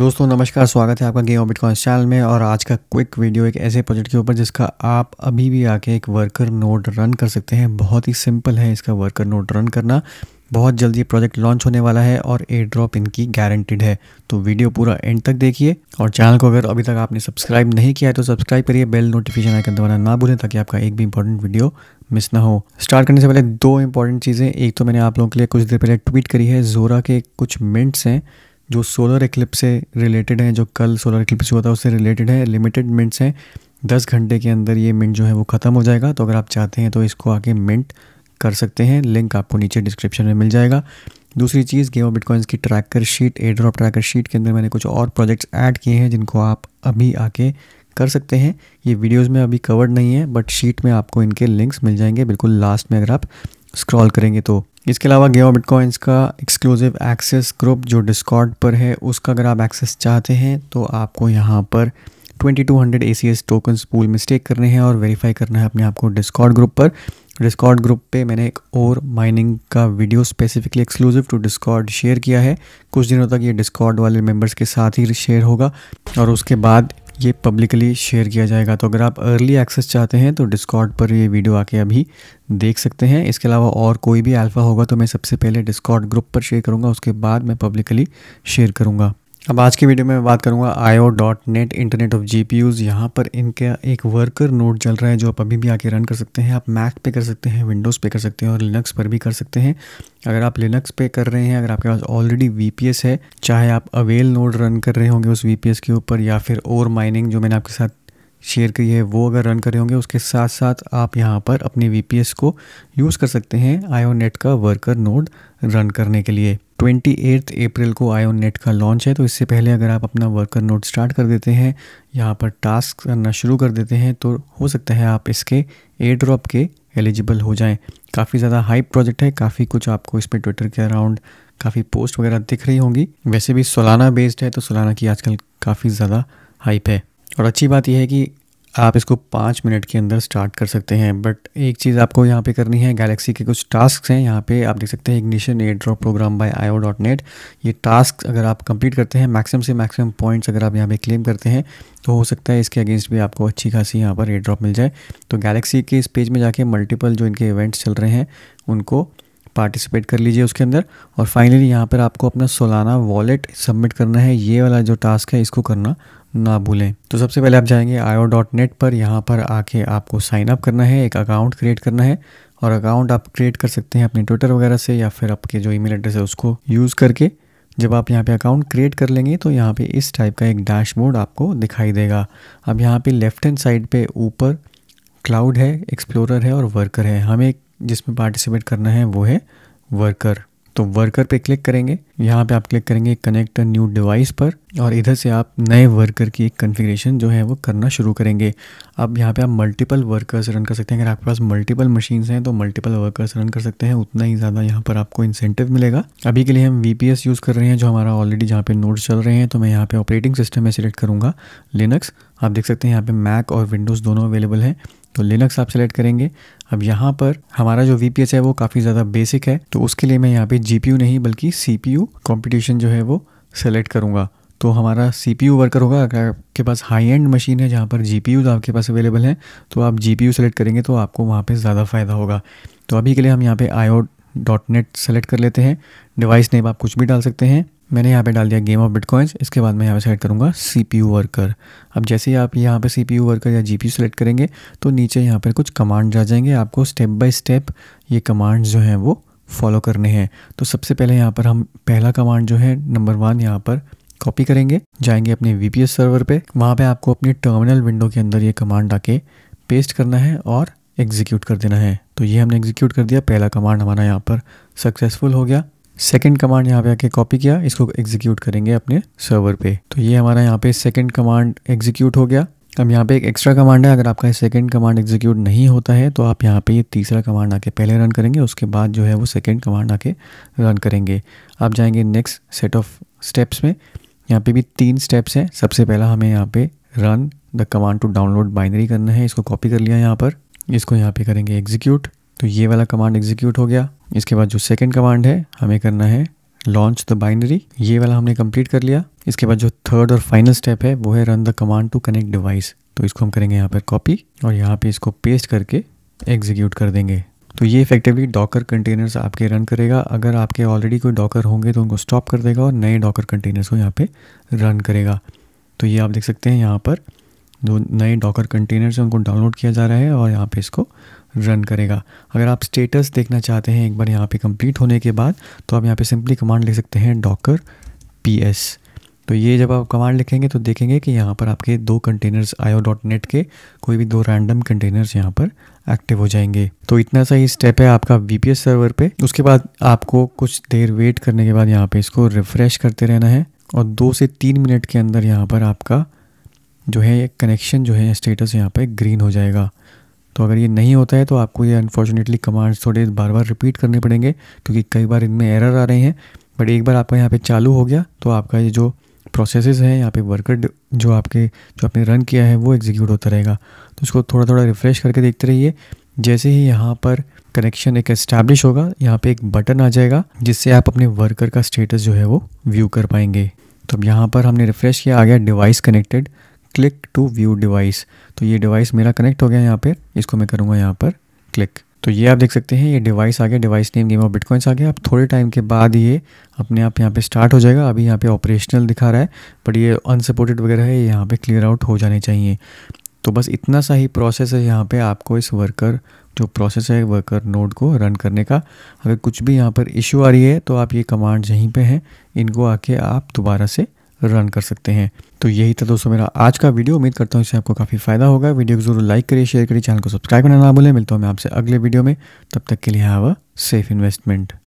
दोस्तों नमस्कार स्वागत है आपका गेम ऑबिट चैनल में और आज का क्विक वीडियो एक ऐसे प्रोजेक्ट के ऊपर जिसका आप अभी भी आके एक वर्कर नोड रन कर सकते हैं बहुत ही सिंपल है इसका वर्कर नोड रन करना बहुत जल्दी प्रोजेक्ट लॉन्च होने वाला है और एयर ड्रॉप इनकी गारंटेड है तो वीडियो पूरा एंड तक देखिए और चैनल को अगर अभी तक आपने सब्सक्राइब नहीं किया है तो सब्सक्राइब करिए बेल नोटिफिकेशन आइकन दबाना ना भूलें ताकि आपका एक भी इंपॉर्टेंट वीडियो मिस ना हो स्टार्ट करने से पहले दो इंपॉर्टेंट चीज़ें एक तो मैंने आप लोगों के लिए कुछ देर पहले ट्वीट करी है जोरा के कुछ मिनट्स हैं जो सोलर एक्लिप्स से रिलेटेड हैं जो कल सोलर एक्लिप्स हुआ था उससे रिलेटेड है लिमिटेड मिनट्स हैं दस घंटे के अंदर ये मिनट जो है वो ख़त्म हो जाएगा तो अगर आप चाहते हैं तो इसको आगे मिनट कर सकते हैं लिंक आपको नीचे डिस्क्रिप्शन में मिल जाएगा दूसरी चीज़ गेम ऑफ बिटकॉइंस की tracker sheet airdrop tracker sheet के अंदर मैंने कुछ और प्रोजेक्ट्स ऐड किए हैं जिनको आप अभी आके कर सकते हैं ये वीडियोस में अभी कवर्ड नहीं है बट शीट में आपको इनके लिंक्स मिल जाएंगे बिल्कुल लास्ट में अगर आप स्क्रॉल करेंगे तो इसके अलावा गेवा बिटकॉइंस का एक्सक्लूसिव एक्सेस ग्रुप जो डिस्कॉर्ड पर है उसका अगर आप एक्सेस चाहते हैं तो आपको यहाँ पर 2200 two hundred A C S token pool में स्टेक करने हैं और वेरीफाई करना है अपने आप को डिस्कॉर्ड ग्रुप पर डिस्कॉर्ड ग्रुप पे मैंने एक और माइनिंग का video specifically exclusive to discord share किया है कुछ दिनों तक ये डिस्कॉर्ड वाले मेंबर्स के साथ ही शेयर होगा और उसके बाद ये पब्लिकली शेयर किया जाएगा तो अगर आप अर्ली एक्सेस चाहते हैं तो डिस्कॉर्ड पर ये वीडियो आके अभी देख सकते हैं इसके अलावा और कोई भी अल्फ़ा होगा तो मैं सबसे पहले डिस्कॉर्ड ग्रुप पर शेयर करूँगा उसके बाद मैं पब्लिकली शेयर करूँगा अब आज की वीडियो में मैं बात करूंगा IO dot net internet of G P use यहाँ पर इनका एक वर्कर नोड चल रहा है जो आप अभी भी आके रन कर सकते हैं आप मैक पे कर सकते हैं विंडोज़ पे कर सकते हैं और लिनक्स पर भी कर सकते हैं अगर आप लिनक्स पे कर रहे हैं अगर आपके पास ऑलरेडी वी है चाहे आप अवेल नोड रन कर रहे होंगे उस वी के ऊपर या फिर और माइनिंग जो मैंने आपके साथ शेयर की है वो अगर रन कर रहे होंगे उसके साथ साथ आप यहाँ पर अपने वी को यूज़ कर सकते हैं आई नेट का वर्कर नोड रन करने के लिए ट्वेंटी एट्थ अप्रैल को आयो नेट का लॉन्च है तो इससे पहले अगर आप अपना वर्कर नोट स्टार्ट कर देते हैं यहाँ पर टास्क करना शुरू कर देते हैं तो हो सकता है आप इसके एयर ड्रॉप के एलिजिबल हो जाएं काफ़ी ज़्यादा हाइप प्रोजेक्ट है काफ़ी कुछ आपको इस पर ट्विटर के अराउंड काफ़ी पोस्ट वगैरह दिख रही होंगी वैसे भी सोलाना बेस्ड है तो सोलाना की आजकल काफ़ी ज़्यादा हाइप है और अच्छी बात यह है कि आप इसको पाँच मिनट के अंदर स्टार्ट कर सकते हैं बट एक चीज़ आपको यहाँ पे करनी है गैलेक्सी के कुछ टास्क हैं यहाँ पे आप देख सकते हैं ignition airdrop program by I dot net ये टास्क अगर आप कंप्लीट करते हैं मैक्सिमम से मैक्सिमम पॉइंट्स अगर आप यहाँ पे क्लेम करते हैं तो हो सकता है इसके अगेंस्ट भी आपको अच्छी खासी यहाँ पर एयर ड्रॉप मिल जाए तो गैलेक्सी के इस पेज में जाके मल्टीपल जो इनके इवेंट्स चल रहे हैं उनको पार्टिसिपेट कर लीजिए उसके अंदर और फाइनली यहाँ पर आपको अपना सोलाना वॉलेट सबमिट करना है ये वाला जो टास्क है इसको करना ना भूलें तो सबसे पहले आप जाएंगे आयो डॉट नेट पर यहाँ पर आके आपको साइन अप करना है एक अकाउंट क्रिएट करना है और अकाउंट आप क्रिएट कर सकते हैं अपने ट्विटर वगैरह से या फिर आपके जो ईमेल एड्रेस है उसको यूज़ करके जब आप यहाँ पे अकाउंट क्रिएट कर लेंगे तो यहाँ पे इस टाइप का एक डैशबोर्ड आपको दिखाई देगा अब यहाँ पे लेफ्ट हैंड साइड पे ऊपर क्लाउड है एक्सप्लोरर है और वर्कर है हमें जिसमें पार्टिसिपेट करना है वो है वर्कर तो वर्कर पे क्लिक करेंगे यहाँ पे आप क्लिक करेंगे कनेक्ट अ न्यू डिवाइस पर और इधर से आप नए वर्कर की एक कन्फिग्रेशन जो है वो करना शुरू करेंगे अब यहाँ पे आप मल्टीपल वर्कर्स रन कर सकते हैं अगर आपके पास मल्टीपल मशीन्स हैं तो मल्टीपल वर्कर्स रन कर सकते हैं उतना ही ज़्यादा यहाँ पर आपको इंसेंटिव मिलेगा अभी के लिए हम वी यूज़ कर रहे हैं जो हमारा ऑलरेडी जहाँ पे नोट्स चल रहे हैं तो मैं यहाँ पर ऑपरेटिंग सिस्टम में सिलेक्ट करूँगा लिनक्स आप देख सकते हैं यहाँ पर मैक और विंडोज़ दोनों अवेलेबल हैं तो लिनक्स आप सेलेक्ट करेंगे अब यहाँ पर हमारा जो वी है वो काफ़ी ज़्यादा बेसिक है तो उसके लिए मैं यहाँ पे जी नहीं बल्कि सी पी जो है वो सेलेक्ट करूँगा तो हमारा सी पी वर्कर होगा अगर आपके पास हाई एंड मशीन है जहाँ पर जी पी आपके पास अवेलेबल है तो आप जी पी सेलेक्ट करेंगे तो आपको वहाँ पर ज़्यादा फ़ायदा होगा तो अभी के लिए हम यहाँ पे आई डॉट नेट सेलेक्ट कर लेते हैं डिवाइस नेम आप कुछ भी डाल सकते हैं मैंने यहाँ पे डाल दिया गेम ऑफ बिटकॉइंस इसके बाद मैं यहाँ पे सेलेक्ट करूँगा सी पी यू वर्कर अब जैसे ही आप यहाँ पे सी पी यू वर्कर या जी पी यू सेलेक्ट करेंगे तो नीचे यहाँ पर कुछ कमांड्स आ जाएंगे आपको स्टेप बाय स्टेप ये कमांड्स जो हैं वो फॉलो करने हैं तो सबसे पहले यहाँ पर हम पहला कमांड जो है नंबर वन यहाँ पर कॉपी करेंगे जाएंगे अपने वी पी एस सर्वर पर वहाँ पर आपको अपने टर्मिनल विंडो के अंदर ये कमांड आके पेस्ट करना है और एग्जीक्यूट कर देना है तो ये हमने एग्जीक्यूट कर दिया पहला कमांड हमारा यहाँ पर सक्सेसफुल हो गया सेकेंड कमांड यहाँ पे आके कॉपी किया इसको एग्जीक्यूट करेंगे अपने सर्वर पे तो ये हमारा यहाँ पे सेकेंड कमांड एग्जीक्यूट हो गया अब यहाँ पे एक एक्स्ट्रा कमांड है अगर आपका सेकेंड कमांड एग्जीक्यूट नहीं होता है तो आप यहाँ पे ये तीसरा कमांड आके पहले रन करेंगे उसके बाद जो है वो सेकेंड कमांड आके रन करेंगे आप जाएंगे नेक्स्ट सेट ऑफ स्टेप्स में यहाँ पे भी तीन स्टेप्स हैं सबसे पहला हमें यहाँ पे run the command to download binary करना है इसको कॉपी कर लिया यहाँ पर इसको यहाँ पे करेंगे एग्जीक्यूट तो ये वाला कमांड एग्जीक्यूट हो गया इसके बाद जो सेकेंड कमांड है हमें करना है लॉन्च द बाइनरी ये वाला हमने कंप्लीट कर लिया इसके बाद जो थर्ड और फाइनल स्टेप है वो है run the command to connect device तो इसको हम करेंगे यहाँ पर कॉपी और यहाँ पे इसको पेस्ट करके एग्जीक्यूट कर देंगे तो ये इफेक्टिवली डॉकर कंटेनर्स आपके रन करेगा अगर आपके ऑलरेडी कोई डॉकर होंगे तो उनको स्टॉप कर देगा और नए डॉकर कंटेनर्स को यहाँ पे रन करेगा तो ये आप देख सकते हैं यहाँ पर जो नए डॉकर कंटेनर्स हैं उनको डाउनलोड किया जा रहा है और यहाँ पे इसको रन करेगा अगर आप स्टेटस देखना चाहते हैं एक बार यहाँ पे कंप्लीट होने के बाद तो आप यहाँ पे सिंपली कमांड लिख सकते हैं डॉकर पी एस तो ये जब आप कमांड लिखेंगे तो देखेंगे कि यहाँ पर आपके दो कंटेनर्स आयो डॉट नेट के कोई भी दो रैंडम कंटेनर्स यहाँ पर एक्टिव हो जाएंगे तो इतना सा ही स्टेप है आपका वी सर्वर पर उसके बाद आपको कुछ देर वेट करने के बाद यहाँ पर इसको रिफ्रेश करते रहना है और दो से तीन मिनट के अंदर यहाँ पर आपका जो है कनेक्शन जो है स्टेटस यहाँ पर ग्रीन हो जाएगा तो अगर ये नहीं होता है तो आपको ये अनफॉर्चुनेटली कमांड्स थोड़े बार बार रिपीट करने पड़ेंगे क्योंकि कई बार इनमें एरर आ रहे हैं बट एक बार आपका यहाँ पे चालू हो गया तो आपका ये जो प्रोसेसेस हैं यहाँ पे वर्कर जो आपके जो आपने रन किया है वो एग्जीक्यूट होता रहेगा तो उसको थोड़ा थोड़ा रिफ़्रेश करके देखते रहिए जैसे ही यहाँ पर कनेक्शन एक इस्टेब्लिश होगा यहाँ पे एक बटन आ जाएगा जिससे आप अपने वर्कर का स्टेटस जो है वो व्यू कर पाएंगे तो अब यहाँ पर हमने रिफ़्रेश किया आ गया device connected click to view device तो ये डिवाइस मेरा कनेक्ट हो गया यहाँ पर इसको मैं करूँगा यहाँ पर क्लिक तो ये आप देख सकते हैं ये डिवाइस आ गया device name game of bitcoins आ गया अब थोड़े टाइम के बाद ये अपने आप यहाँ पे स्टार्ट हो जाएगा अभी यहाँ पे ऑपरेशनल दिखा रहा है बट ये अनसपोर्टेड वगैरह है ये यहाँ पे क्लियर आउट हो जाने चाहिए तो बस इतना सा ही प्रोसेस है यहाँ पे आपको इस वर्कर जो प्रोसेस है वर्कर नोड को रन करने का अगर कुछ भी यहाँ पर इशू आ रही है तो आप ये कमांड यहीं पर हैं इनको आके आप दोबारा से रन कर सकते हैं तो यही था दोस्तों मेरा आज का वीडियो उम्मीद करता हूँ इससे आपको काफ़ी फायदा होगा वीडियो को जरूर लाइक करिए शेयर करिए चैनल को सब्सक्राइब करना ना भूलें मिलता हूँ मैं आपसे अगले वीडियो में तब तक के लिए हैव अ सेफ इन्वेस्टमेंट